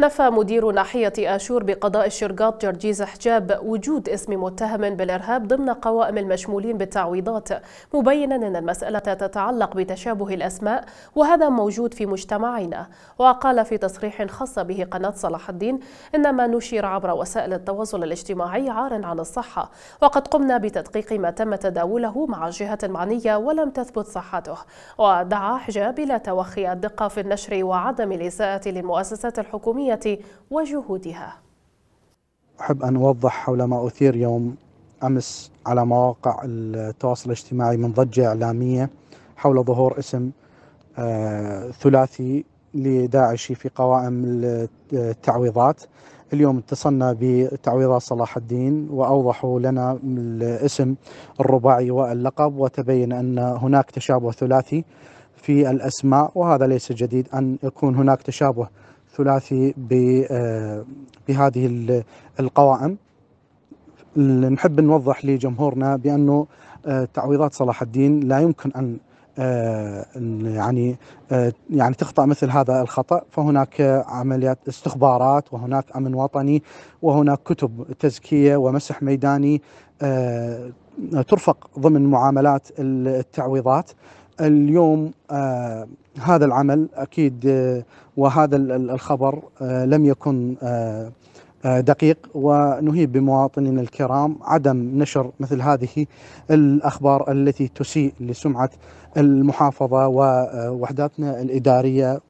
نفى مدير ناحية آشور بقضاء الشرقاط جرجيز حجاب وجود اسم متهم بالإرهاب ضمن قوائم المشمولين بالتعويضات مبينا أن المسألة تتعلق بتشابه الأسماء وهذا موجود في مجتمعنا وقال في تصريح خاص به قناة صلاح الدين إن ما نشر عبر وسائل التواصل الاجتماعي عار عن الصحة وقد قمنا بتدقيق ما تم تداوله مع الجهة المعنية ولم تثبت صحته ودعا حجاب إلى توخي الدقة في النشر وعدم الإساءة للمؤسسات الحكومية الوطنية وجهودها أحب أن أوضح حول ما أثير يوم أمس على مواقع التواصل الاجتماعي من ضجة إعلامية حول ظهور اسم آه، ثلاثي لداعشي في قوائم التعويضات اليوم اتصلنا بتعويضات صلاح الدين واوضحوا لنا الاسم الرباعي واللقب وتبين ان هناك تشابه ثلاثي في الاسماء وهذا ليس جديد ان يكون هناك تشابه الثلاثي آه، بهذه القوائم نحب نوضح لجمهورنا بانه آه، تعويضات صلاح الدين لا يمكن ان آه، يعني يعني تخطا مثل هذا الخطا فهناك عمليات استخبارات وهناك امن وطني وهناك كتب تزكيه ومسح ميداني ترفق ضمن معاملات التعويضات اليوم آه، هذا العمل اكيد آه، وهذا الخبر آه، لم يكن دقيق ونهيب بمواطنينا الكرام عدم نشر مثل هذه الاخبار التي تسيء لسمعه المحافظه ووحداتنا الاداريه